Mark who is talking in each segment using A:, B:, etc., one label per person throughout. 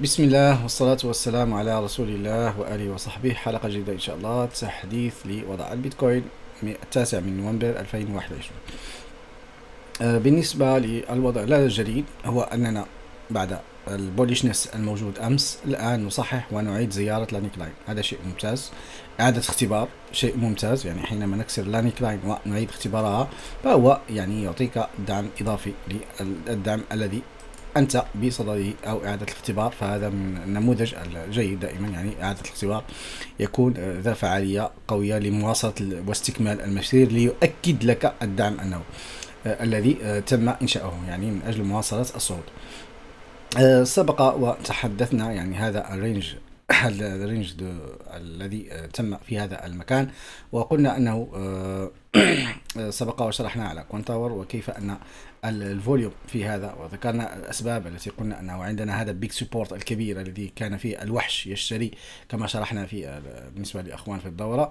A: بسم الله والصلاة والسلام على رسول الله وآله وصحبه حلقة جديدة إن شاء الله تحديث لوضع البيتكوين التاسع من نوفمبر 2021 آه، بالنسبة للوضع لا الجديد هو أننا بعد البوليشنس الموجود أمس الآن نصحح ونعيد زيارة لانيك لاين هذا شيء ممتاز إعادة اختبار شيء ممتاز يعني حينما نكسر لانيك لاين ونعيد اختبارها فهو يعني يعطيك دعم إضافي للدعم الذي انت بصدده او اعاده الاختبار فهذا من النموذج الجيد دائما يعني اعاده الاختبار يكون آه، ذا فعاليه قويه لمواصله واستكمال المسير ليؤكد لك الدعم انه آه، الذي آه، تم انشاؤه يعني من اجل مواصله الصعود سبق وتحدثنا يعني هذا الرينج الرينج الذي تم في هذا المكان وقلنا انه آه، سبق وشرحنا على كونتاور وكيف ان الفوليوم في هذا وذكرنا الاسباب التي قلنا انه عندنا هذا بيك سبورت الكبير الذي كان فيه الوحش يشتري كما شرحنا في آه، بالنسبه لاخوان في الدوره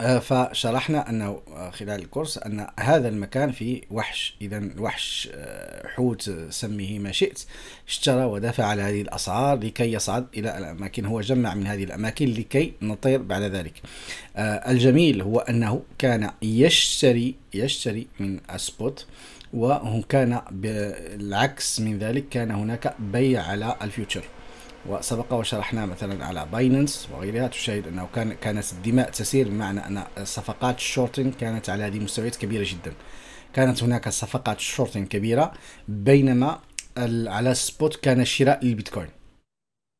A: آه، فشرحنا انه آه، خلال الكورس ان هذا المكان فيه وحش اذا وحش آه، حوت سميه ما شئت اشترى ودفع على هذه الاسعار لكي يصعد الى الاماكن هو جمع من هذه الاماكن لكي نطير بعد ذلك الجميل هو انه كان يشتري يشتري من وهو كان بالعكس من ذلك كان هناك بيع على الفيوتشر وسبق وشرحنا مثلا على بايننس وغيرها تشاهد انه كان كانت الدماء تسير بمعنى ان صفقات الشورتين كانت على هذه المستويات كبيره جدا كانت هناك صفقات شورتين كبيره بينما على السبوت كان شراء البيتكوين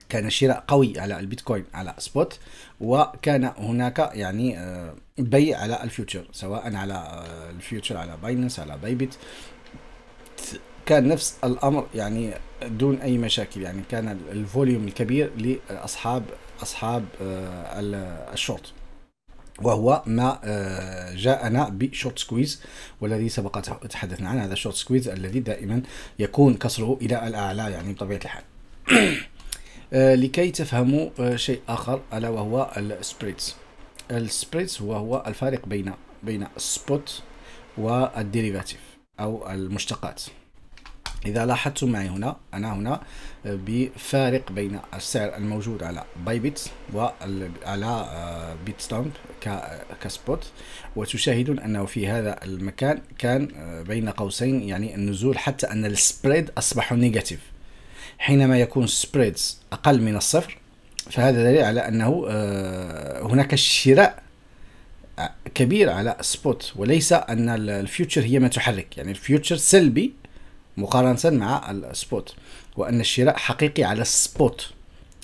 A: كان شراء قوي على البيتكوين على سبوت وكان هناك يعني آه، بيع على الفيوتشر سواء على آه، الفيوتشر على بايننس على بايبيت كان نفس الامر يعني دون اي مشاكل يعني كان الفوليوم الكبير لاصحاب اصحاب آه، الشورت وهو ما آه، جاءنا بشورت سكويز والذي سبق تحدثنا عنه هذا الشورت سكويز الذي دائما يكون كسره الى الاعلى يعني بطبيعه الحال آه، لكي تفهموا شيء اخر الا وهو السبريتس السبريتس وهو الفارق بين بين السبوت والديريفاتيف او المشتقات إذا لاحظتم معي هنا أنا هنا آه، بفارق بين السعر الموجود على باي بيتس وعلى بيت ستامب كسبوت وتشاهدون أنه في هذا المكان كان آه، بين قوسين يعني النزول حتى أن السبريد أصبح نيجاتيف حينما يكون سبريدز أقل من الصفر فهذا دليل على أنه آه، هناك شراء كبير على سبوت وليس أن الفيوتشر هي ما تحرك يعني الفيوتشر سلبي مقارنة مع السبوت وأن الشراء حقيقي على السبوت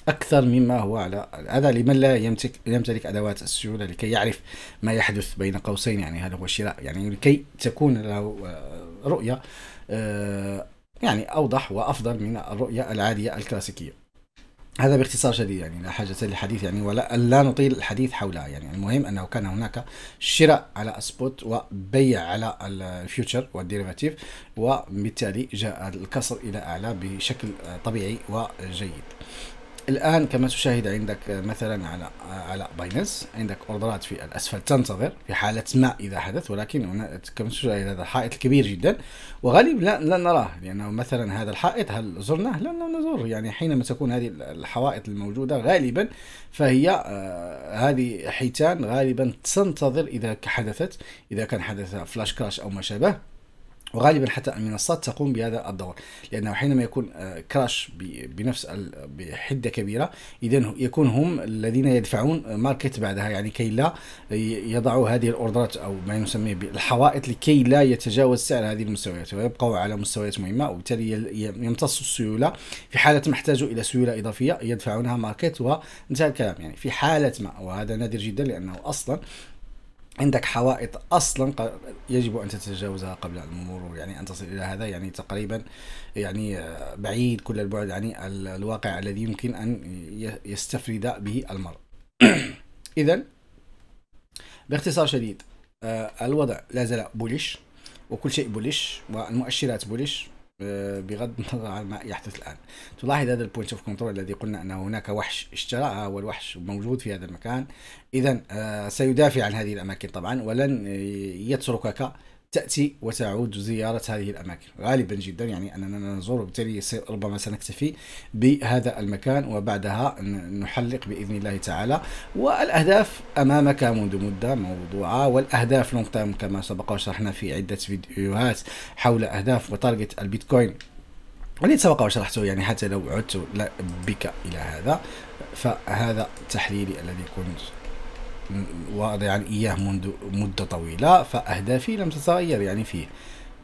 A: أكثر مما هو على هذا لمن لا يمتلك يمتلك أدوات السيولة لكي يعرف ما يحدث بين قوسين يعني هذا هو الشراء يعني لكي تكون له آه، رؤية آه، يعني أوضح وأفضل من الرؤية العادية الكلاسيكية هذا باختصار شديد يعني لا حاجة للحديث يعني ولا لا نطيل الحديث حولها يعني المهم أنه كان هناك شراء على سبوت وبيع على الفيوتشر والديريفاتيف وبالتالي جاء الكسر إلى أعلى بشكل طبيعي وجيد الان كما تشاهد عندك مثلا على على باينانس عندك اوردرات في الاسفل تنتظر في حاله ما اذا حدث ولكن هنا كما تشاهد هذا الحائط الكبير جدا وغالبا لا, لن نراه لانه مثلا هذا الحائط هل زرناه؟ لن نزور يعني حينما تكون هذه الحوائط الموجوده غالبا فهي آه، هذه حيتان غالبا تنتظر اذا حدثت اذا كان حدث فلاش كراش او ما شابه وغالبا حتى المنصات تقوم بهذا الدور لانه حينما يكون كراش آه، بنفس بحده كبيره اذا يكون هم الذين يدفعون ماركت بعدها يعني كي لا يضعوا هذه الاوردرات او ما نسميه بالحوائط لكي لا يتجاوز سعر هذه المستويات ويبقوا على مستويات مهمه وبالتالي يمتصوا السيوله في حاله ما احتاجوا الى سيوله اضافيه يدفعونها ماركت وانتهى الكلام يعني في حاله ما وهذا نادر جدا لانه اصلا عندك حوائط اصلا يجب ان تتجاوزها قبل المرور يعني ان تصل الى هذا يعني تقريبا يعني آه، بعيد كل البعد عن يعني الواقع الذي يمكن ان يستفرد به المرء اذا باختصار شديد آه، الوضع لا زال بولش وكل شيء بولش والمؤشرات بولش آه، بغض النظر عن ما يحدث الان تلاحظ هذا البوينت اوف كنترول الذي قلنا ان هناك وحش اشتراه والوحش موجود في هذا المكان اذا آه، سيدافع عن هذه الاماكن طبعا ولن آه، يتركك تاتي وتعود زياره هذه الاماكن غالبا جدا يعني اننا نزور وبالتالي ربما سنكتفي بهذا المكان وبعدها نحلق باذن الله تعالى والاهداف امامك منذ مده موضوعه والاهداف لونج تيرم كما سبق وشرحنا في عده فيديوهات حول اهداف وتارجت البيتكوين واللي سبق وشرحته يعني حتى لو عدت بك الى هذا فهذا تحليلي الذي كنت واضعا يعني إياه منذ مدة طويلة فأهدافي لم تتغير يعني فيه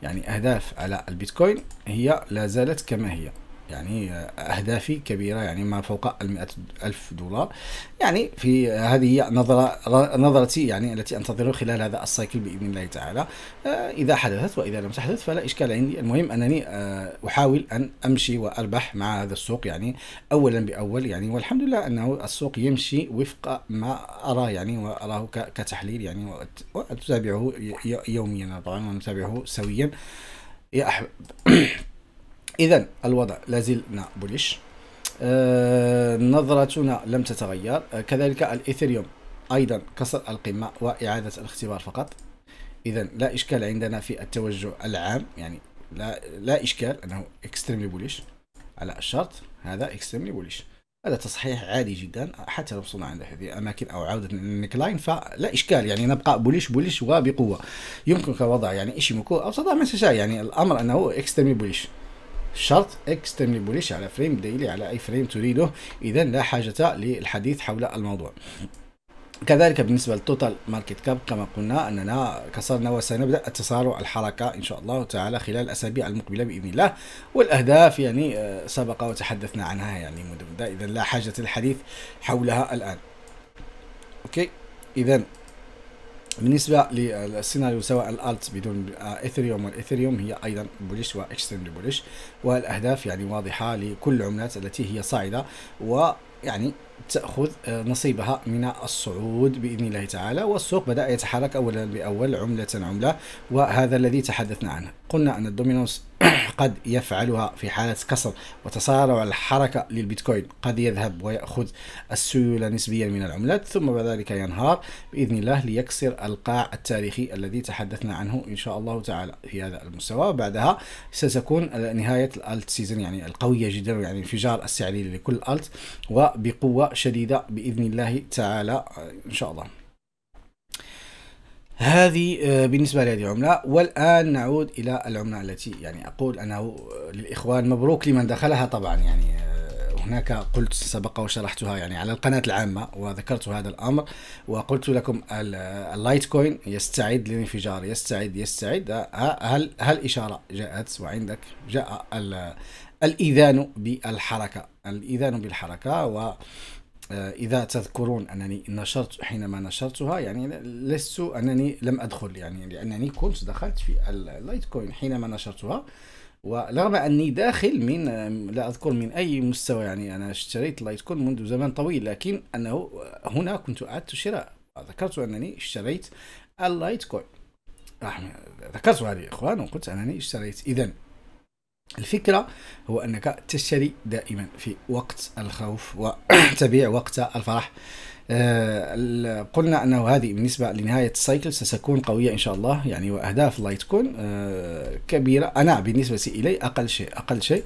A: يعني أهداف على البيتكوين هي لا زالت كما هي يعني أهدافي كبيرة يعني ما فوق ال ألف دولار يعني في هذه هي نظرة نظرتي يعني التي أنتظرها خلال هذا السايكل بإذن الله تعالى آه، إذا حدثت وإذا لم تحدث فلا إشكال عندي المهم أنني آه، أحاول أن أمشي وأربح مع هذا السوق يعني أولا بأول يعني والحمد لله أنه السوق يمشي وفق ما أراه يعني وأراه كتحليل يعني وأتابعه يوميا طبعا ونتابعه سويا يا أحب إذا الوضع لازلنا بوليش آه، نظرتنا لم تتغير آه، كذلك الإيثيريوم أيضا كسر القمة وإعادة الاختبار فقط إذا لا إشكال عندنا في التوجه العام يعني لا لا إشكال أنه اكستريملي بوليش على الشرط هذا اكستريملي بوليش هذا تصحيح عادي جدا حتى لو وصلنا عند هذه الاماكن او عوده النكلاين فلا اشكال يعني نبقى بوليش بوليش وبقوه يمكنك وضع يعني ايشيموكو او تضع ما تشاء يعني الامر انه اكستريملي بوليش شرط اكسترملي بوليش على فريم ديلي على اي فريم تريده اذا لا حاجه للحديث حول الموضوع كذلك بالنسبة للتوتال ماركت كاب كما قلنا أننا كسرنا وسنبدأ اتصال الحركة إن شاء الله تعالى خلال الأسابيع المقبلة بإذن الله والأهداف يعني آه، سبق وتحدثنا عنها يعني منذ إذا لا حاجة للحديث حولها الآن أوكي إذا بالنسبه للسيناريو سواء الالت بدون ايثريوم والايثريوم هي ايضا بوليش واكستريم بوليش والاهداف يعني واضحه لكل العملات التي هي صاعده ويعني تاخذ آه، نصيبها من الصعود باذن الله تعالى والسوق بدا يتحرك اولا باول عمله عمله وهذا الذي تحدثنا عنه قلنا ان الدومينوس قد يفعلها في حالة كسر وتسارع الحركة للبيتكوين قد يذهب ويأخذ السيولة نسبيا من العملات ثم بعد ذلك ينهار بإذن الله ليكسر القاع التاريخي الذي تحدثنا عنه إن شاء الله تعالى في هذا المستوى بعدها ستكون نهاية الالت سيزن يعني القوية جدا يعني انفجار السعر لكل الت وبقوة شديدة بإذن الله تعالى إن شاء الله هذه آه، بالنسبة لهذه العملة والآن نعود إلى العملة التي يعني أقول أنه آه، للإخوان مبروك لمن دخلها طبعا يعني آه، هناك قلت سبق وشرحتها يعني على القناة العامة وذكرت هذا الأمر وقلت لكم اللايت كوين يستعد للانفجار يستعد يستعد هل هل إشارة جاءت وعندك جاء الإذان بالحركة الإذان بالحركة و آه، إذا تذكرون أنني نشرت حينما نشرتها يعني لست أنني لم أدخل يعني لأنني كنت دخلت في اللايت كوين حينما نشرتها ورغم أني داخل من لا أذكر من أي مستوى يعني أنا اشتريت لايت كوين منذ زمن طويل لكن أنه هنا كنت أعدت شراء ذكرت أنني اشتريت اللايت كوين ذكرت هذه إخوان وقلت أنني اشتريت إذا الفكرة هو أنك تشتري دائما في وقت الخوف وتبيع وقت الفرح آه، قلنا أنه هذه بالنسبة لنهاية السايكل ستكون قوية إن شاء الله يعني وأهداف الله تكون آه، كبيرة أنا بالنسبة إلي أقل شيء أقل شيء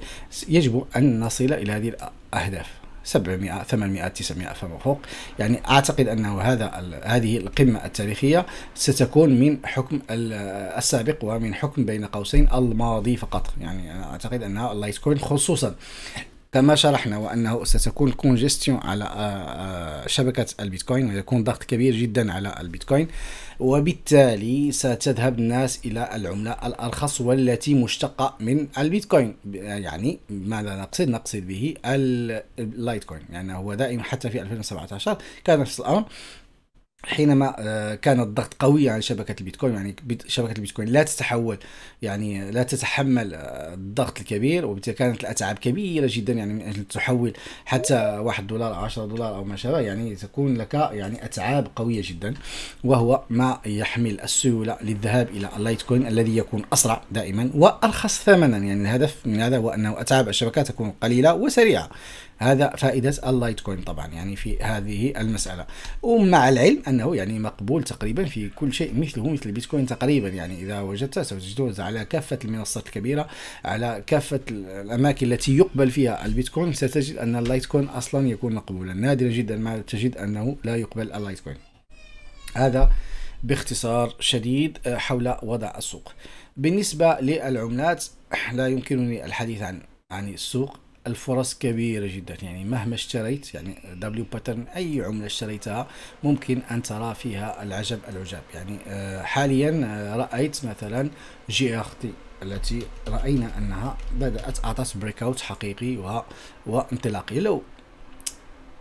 A: يجب أن نصل إلى هذه الأهداف 700 800 900 فما فوق يعني اعتقد انه هذا هذه القمه التاريخيه ستكون من حكم السابق ومن حكم بين قوسين الماضي فقط يعني انا اعتقد انها الله كوين خصوصا كما شرحنا وانه ستكون كونجستيون على آه، آه، شبكه البيتكوين ويكون ضغط كبير جدا على البيتكوين وبالتالي ستذهب الناس الى العمله الارخص والتي مشتقه من البيتكوين يعني ماذا نقصد نقصد به اللايتكوين يعني هو دائما حتى في 2017 كان نفس الامر حينما آه، كان الضغط قوي على شبكة البيتكوين يعني شبكة البيتكوين لا تتحول يعني لا تتحمل آه، الضغط الكبير وبالتالي كانت الأتعاب كبيرة جدا يعني من أجل تحول حتى واحد دولار عشرة دولار أو ما شابه يعني تكون لك يعني أتعاب قوية جدا وهو ما يحمل السيولة للذهاب إلى اللايتكوين الذي يكون أسرع دائما وأرخص ثمنا يعني الهدف من هذا هو أنه أتعاب الشبكة تكون قليلة وسريعة هذا فائدة اللايت كوين طبعا يعني في هذه المسألة ومع العلم أنه يعني مقبول تقريبا في كل شيء مثله مثل البيتكوين تقريبا يعني إذا وجدته ستجده على كافة المنصات الكبيرة على كافة الأماكن التي يقبل فيها البيتكوين ستجد أن اللايت كوين أصلا يكون مقبولا نادرا جدا ما تجد أنه لا يقبل اللايت كوين هذا باختصار شديد آه، حول وضع السوق بالنسبة للعملات لا يمكنني الحديث عن عن السوق الفرص كبيرة جدا يعني مهما اشتريت يعني دبليو باترن أي عملة اشتريتها ممكن أن ترى فيها العجب العجاب يعني آه، حاليا آه، رأيت مثلا جي تي التي رأينا أنها بدأت أعطت بريك أوت حقيقي و... وانطلاقي لو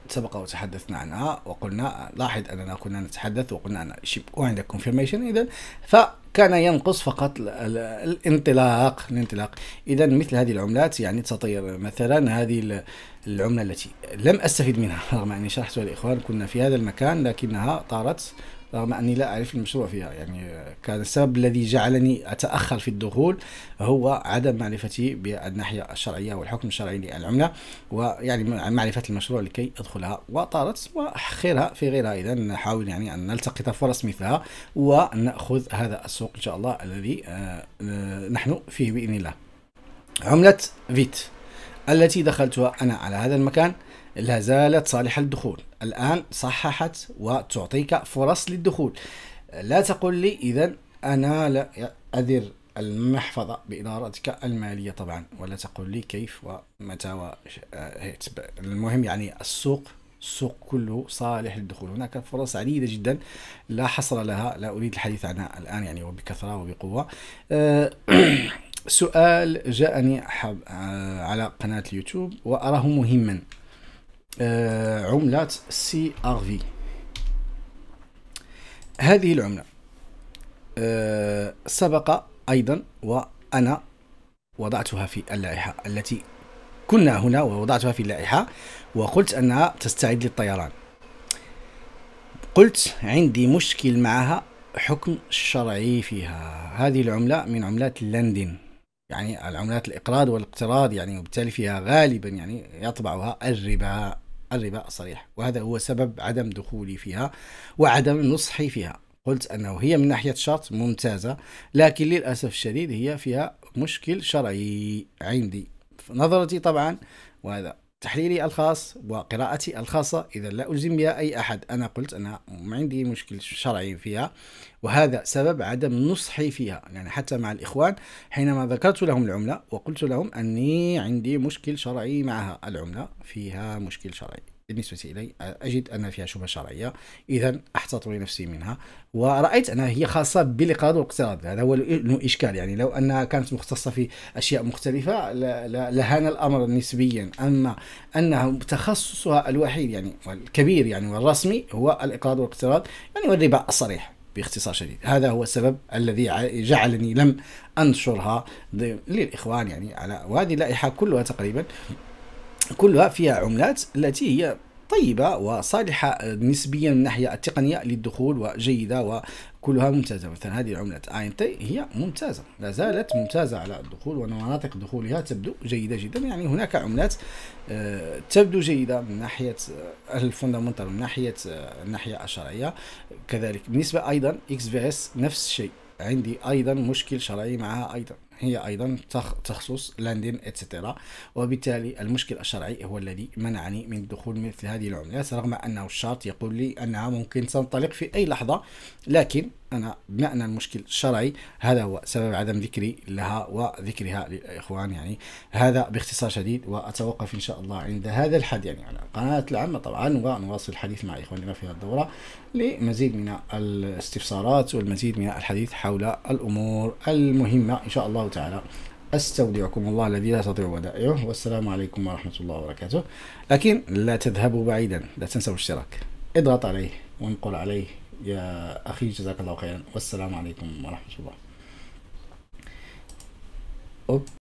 A: سبق وتحدثنا عنها وقلنا لاحظ اننا كنا نتحدث وقلنا ان شيب وعندك كونفيرميشن اذا ف كان ينقص فقط الانطلاق الانطلاق اذا مثل هذه العملات يعني تستطيع مثلا هذه العملة التي لم أستفد منها رغم أني شرحتها للإخوان كنا في هذا المكان لكنها طارت رغم أني لا أعرف المشروع فيها يعني كان السبب الذي جعلني أتأخر في الدخول هو عدم معرفتي بالناحية الشرعية والحكم الشرعي للعملة ويعني معرفة المشروع لكي أدخلها وطارت وخيرها في غيرها إذا نحاول يعني أن نلتقط فرص مثلها ونأخذ هذا السوق إن شاء الله الذي آه، آه، نحن فيه بإذن الله عملة فيت التي دخلتها أنا على هذا المكان لا زالت صالحة للدخول الآن صححت وتعطيك فرص للدخول لا تقل لي إذا أنا لا أدر المحفظة بإدارتك المالية طبعا ولا تقل لي كيف ومتى وش... المهم يعني السوق السوق كله صالح للدخول هناك فرص عديدة جدا لا حصر لها لا أريد الحديث عنها الآن يعني وبكثرة وبقوة أه، سؤال جاءني آه، على قناة اليوتيوب وأراه مهما آه، عملة سي ار في هذه العملة آه، سبق أيضا وأنا وضعتها في اللائحة التي كنا هنا ووضعتها في اللائحة وقلت أنها تستعد للطيران قلت عندي مشكل معها حكم شرعي فيها هذه العملة من عملات لندن يعني العملات الإقراض والاقتراض يعني وبالتالي فيها غالبا يعني يطبعها الربا الربا الصريح وهذا هو سبب عدم دخولي فيها وعدم نصحي فيها قلت أنه هي من ناحية شرط ممتازة لكن للأسف الشديد هي فيها مشكل شرعي عندي نظرتي طبعا وهذا تحليلي الخاص وقراءتي الخاصة إذا لا ألزم بها أي أحد أنا قلت أنا عندي مشكل شرعي فيها وهذا سبب عدم نصحي فيها يعني حتى مع الإخوان حينما ذكرت لهم العملة وقلت لهم أني عندي مشكل شرعي معها العملة فيها مشكل شرعي بالنسبة إلي أجد أن فيها شبهة شرعية إذا أحتاط لنفسي منها ورأيت أنها هي خاصة بالإقراض والاقتراض هذا هو الإشكال يعني لو أنها كانت مختصة في أشياء مختلفة لهان الأمر نسبيا أما أنها تخصصها الوحيد يعني والكبير يعني والرسمي هو الإقراض والاقتراض يعني والربا الصريح باختصار شديد هذا هو السبب الذي جعلني لم أنشرها للإخوان يعني على وهذه اللائحة كلها تقريبا كلها فيها عملات التي هي طيبة وصالحة آه، نسبيا من الناحية التقنية للدخول وجيدة وكلها ممتازة مثلا هذه العملة تي هي ممتازة لا زالت ممتازة على الدخول ومناطق دخولها تبدو جيدة جدا يعني هناك عملات آه، تبدو جيدة من ناحية آه، الفوندامنتال من ناحية الناحية الشرعية كذلك بالنسبة أيضا اكس في اس نفس الشيء عندي أيضا مشكل شرعي معها أيضا هي أيضا تخصص لندن اتسترا وبالتالي المشكل الشرعي هو الذي منعني من الدخول مثل هذه العملات رغم أنه الشرط يقول لي أنها ممكن تنطلق في أي لحظة لكن أنا بما أن المشكل شرعي هذا هو سبب عدم ذكري لها وذكرها للإخوان يعني هذا باختصار شديد وأتوقف إن شاء الله عند هذا الحد يعني على القناة العامة طبعا ونواصل الحديث مع إخواننا في هذه الدورة لمزيد من الاستفسارات والمزيد من الحديث حول الأمور المهمة إن شاء الله تعالى استودعكم الله الذي لا تضيع ودائعه والسلام عليكم ورحمه الله وبركاته لكن لا تذهبوا بعيدا لا تنسوا الاشتراك اضغط عليه وانقر عليه يا أخي جزاك الله خيرا والسلام عليكم ورحمة الله